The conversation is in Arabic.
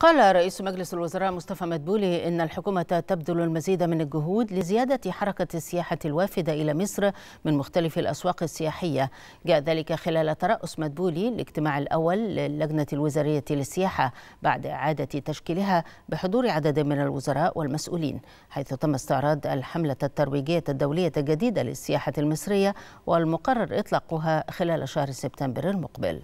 قال رئيس مجلس الوزراء مصطفى مدبولي إن الحكومة تبذل المزيد من الجهود لزيادة حركة السياحة الوافدة إلى مصر من مختلف الأسواق السياحية جاء ذلك خلال ترأس مدبولي الاجتماع الأول للجنة الوزارية للسياحة بعد إعادة تشكيلها بحضور عدد من الوزراء والمسؤولين حيث تم استعراض الحملة الترويجية الدولية الجديدة للسياحة المصرية والمقرر إطلاقها خلال شهر سبتمبر المقبل